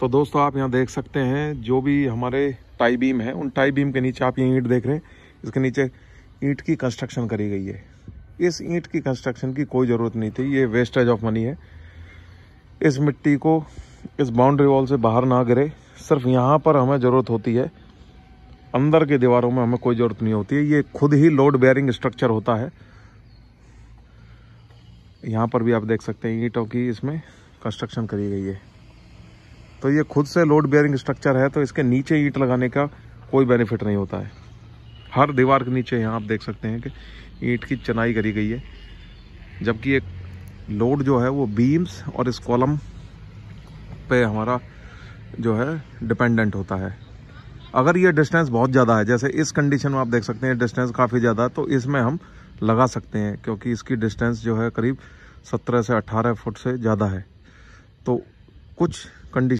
तो दोस्तों आप यहाँ देख सकते हैं जो भी हमारे टाई बीम है उन टाई बीम के नीचे आप ये ईंट देख रहे हैं इसके नीचे ईंट की कंस्ट्रक्शन करी गई है इस ईंट की कंस्ट्रक्शन की कोई ज़रूरत नहीं थी ये वेस्टेज ऑफ मनी है इस मिट्टी को इस बाउंड्री वॉल से बाहर ना गिरे सिर्फ यहाँ पर हमें ज़रूरत होती है अंदर की दीवारों में हमें कोई ज़रूरत नहीं होती है ये खुद ही लोड बेयरिंग स्ट्रक्चर होता है यहाँ पर भी आप देख सकते हैं ईंटों की इसमें कंस्ट्रक्शन करी गई है तो ये खुद से लोड बेयरिंग स्ट्रक्चर है तो इसके नीचे ईट लगाने का कोई बेनिफिट नहीं होता है हर दीवार के नीचे यहाँ आप देख सकते हैं कि ईंट की चनाई करी गई है जबकि एक लोड जो है वो बीम्स और इस कॉलम पे हमारा जो है डिपेंडेंट होता है अगर ये डिस्टेंस बहुत ज़्यादा है जैसे इस कंडीशन में आप देख सकते हैं डिस्टेंस काफ़ी ज़्यादा तो इसमें हम लगा सकते हैं क्योंकि इसकी डिस्टेंस जो है करीब सत्रह से अट्ठारह फुट से ज़्यादा है तो कुछ कंडीशन